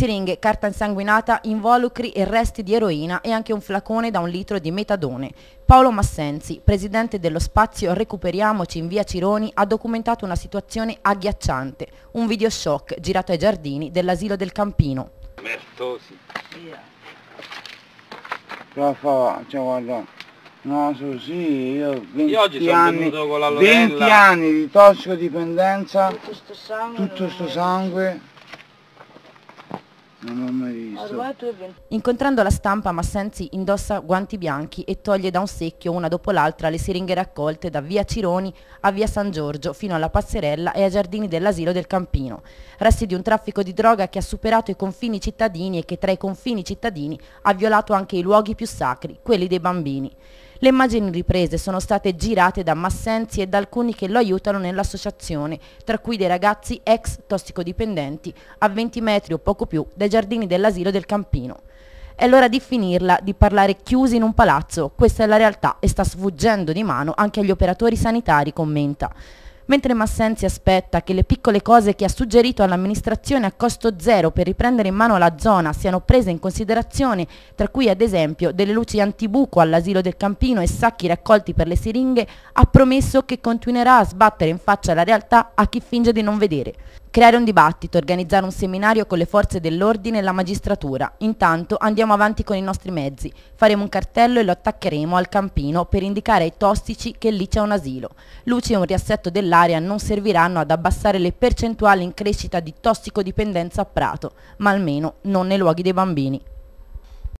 siringhe, carta insanguinata, involucri e resti di eroina e anche un flacone da un litro di metadone. Paolo Massenzi, presidente dello spazio Recuperiamoci in via Cironi, ha documentato una situazione agghiacciante, un video shock girato ai giardini dell'asilo del Campino. Mertosi. La faccia, cioè, guarda. No, su sì, io 20 io oggi anni, con la 20 anni di tossicodipendenza, tutto sto sangue, tutto sto sangue non ho mai visto. Incontrando la stampa, Massenzi indossa guanti bianchi e toglie da un secchio, una dopo l'altra, le siringhe raccolte da via Cironi a via San Giorgio, fino alla passerella e ai giardini dell'asilo del Campino. Resti di un traffico di droga che ha superato i confini cittadini e che tra i confini cittadini ha violato anche i luoghi più sacri, quelli dei bambini. Le immagini riprese sono state girate da Massenzi e da alcuni che lo aiutano nell'associazione, tra cui dei ragazzi ex tossicodipendenti, a 20 metri o poco più dai giardini dell'asilo del Campino. È l'ora di finirla, di parlare chiusi in un palazzo, questa è la realtà e sta sfuggendo di mano anche agli operatori sanitari, commenta mentre Massen aspetta che le piccole cose che ha suggerito all'amministrazione a costo zero per riprendere in mano la zona siano prese in considerazione, tra cui ad esempio delle luci antibuco all'asilo del Campino e sacchi raccolti per le siringhe, ha promesso che continuerà a sbattere in faccia la realtà a chi finge di non vedere. Creare un dibattito, organizzare un seminario con le forze dell'ordine e la magistratura. Intanto andiamo avanti con i nostri mezzi. Faremo un cartello e lo attaccheremo al campino per indicare ai tossici che lì c'è un asilo. Luce e un riassetto dell'area non serviranno ad abbassare le percentuali in crescita di tossicodipendenza a Prato, ma almeno non nei luoghi dei bambini.